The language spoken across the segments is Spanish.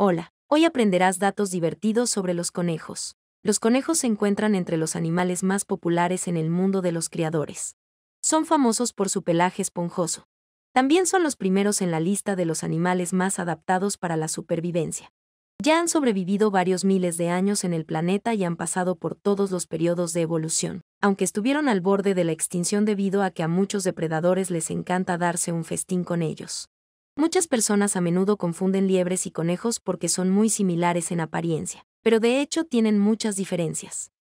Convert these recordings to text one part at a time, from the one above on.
Hola, hoy aprenderás datos divertidos sobre los conejos. Los conejos se encuentran entre los animales más populares en el mundo de los criadores. Son famosos por su pelaje esponjoso. También son los primeros en la lista de los animales más adaptados para la supervivencia. Ya han sobrevivido varios miles de años en el planeta y han pasado por todos los periodos de evolución, aunque estuvieron al borde de la extinción debido a que a muchos depredadores les encanta darse un festín con ellos. Muchas personas a menudo confunden liebres y conejos porque son muy similares en apariencia, pero de hecho tienen muchas diferencias.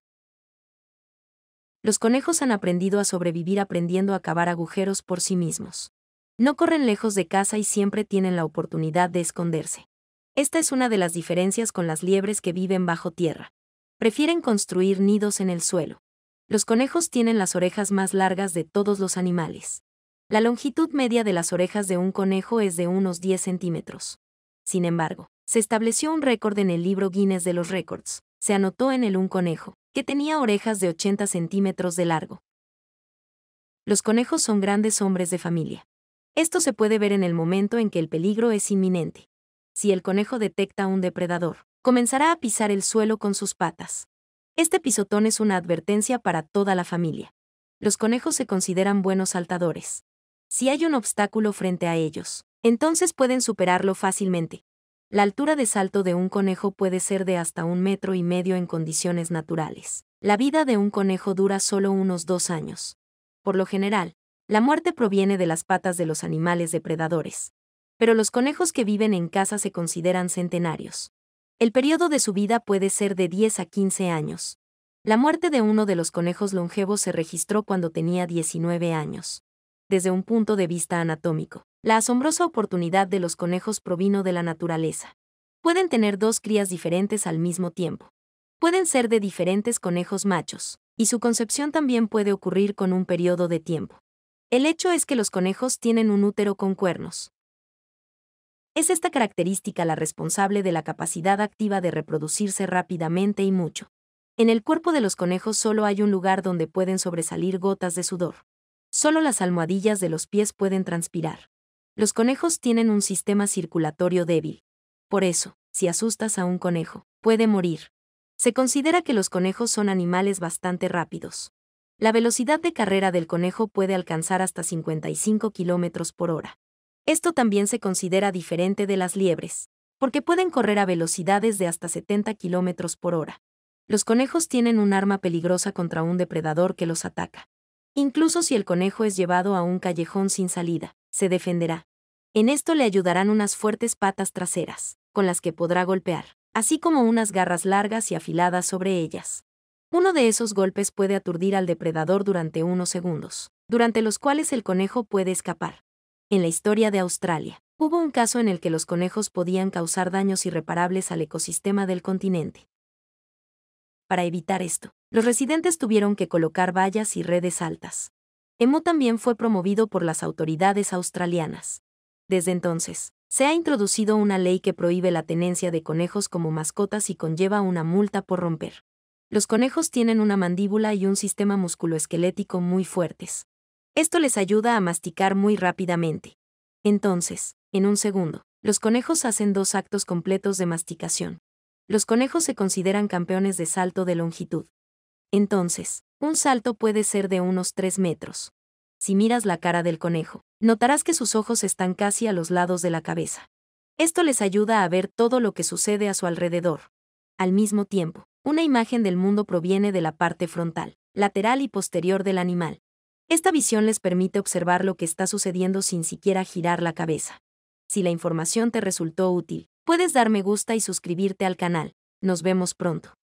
Los conejos han aprendido a sobrevivir aprendiendo a cavar agujeros por sí mismos. No corren lejos de casa y siempre tienen la oportunidad de esconderse. Esta es una de las diferencias con las liebres que viven bajo tierra. Prefieren construir nidos en el suelo. Los conejos tienen las orejas más largas de todos los animales. La longitud media de las orejas de un conejo es de unos 10 centímetros. Sin embargo, se estableció un récord en el libro Guinness de los récords. Se anotó en el un conejo, que tenía orejas de 80 centímetros de largo. Los conejos son grandes hombres de familia. Esto se puede ver en el momento en que el peligro es inminente. Si el conejo detecta un depredador, comenzará a pisar el suelo con sus patas. Este pisotón es una advertencia para toda la familia. Los conejos se consideran buenos saltadores. Si hay un obstáculo frente a ellos, entonces pueden superarlo fácilmente. La altura de salto de un conejo puede ser de hasta un metro y medio en condiciones naturales. La vida de un conejo dura solo unos dos años. Por lo general, la muerte proviene de las patas de los animales depredadores. Pero los conejos que viven en casa se consideran centenarios. El periodo de su vida puede ser de 10 a 15 años. La muerte de uno de los conejos longevos se registró cuando tenía 19 años desde un punto de vista anatómico. La asombrosa oportunidad de los conejos provino de la naturaleza. Pueden tener dos crías diferentes al mismo tiempo. Pueden ser de diferentes conejos machos, y su concepción también puede ocurrir con un periodo de tiempo. El hecho es que los conejos tienen un útero con cuernos. Es esta característica la responsable de la capacidad activa de reproducirse rápidamente y mucho. En el cuerpo de los conejos solo hay un lugar donde pueden sobresalir gotas de sudor. Solo las almohadillas de los pies pueden transpirar. Los conejos tienen un sistema circulatorio débil. Por eso, si asustas a un conejo, puede morir. Se considera que los conejos son animales bastante rápidos. La velocidad de carrera del conejo puede alcanzar hasta 55 km por hora. Esto también se considera diferente de las liebres, porque pueden correr a velocidades de hasta 70 km por hora. Los conejos tienen un arma peligrosa contra un depredador que los ataca. Incluso si el conejo es llevado a un callejón sin salida, se defenderá. En esto le ayudarán unas fuertes patas traseras, con las que podrá golpear, así como unas garras largas y afiladas sobre ellas. Uno de esos golpes puede aturdir al depredador durante unos segundos, durante los cuales el conejo puede escapar. En la historia de Australia, hubo un caso en el que los conejos podían causar daños irreparables al ecosistema del continente. Para evitar esto, los residentes tuvieron que colocar vallas y redes altas. EMU también fue promovido por las autoridades australianas. Desde entonces, se ha introducido una ley que prohíbe la tenencia de conejos como mascotas y conlleva una multa por romper. Los conejos tienen una mandíbula y un sistema musculoesquelético muy fuertes. Esto les ayuda a masticar muy rápidamente. Entonces, en un segundo, los conejos hacen dos actos completos de masticación. Los conejos se consideran campeones de salto de longitud. Entonces, un salto puede ser de unos 3 metros. Si miras la cara del conejo, notarás que sus ojos están casi a los lados de la cabeza. Esto les ayuda a ver todo lo que sucede a su alrededor. Al mismo tiempo, una imagen del mundo proviene de la parte frontal, lateral y posterior del animal. Esta visión les permite observar lo que está sucediendo sin siquiera girar la cabeza. Si la información te resultó útil, puedes dar me gusta y suscribirte al canal. Nos vemos pronto.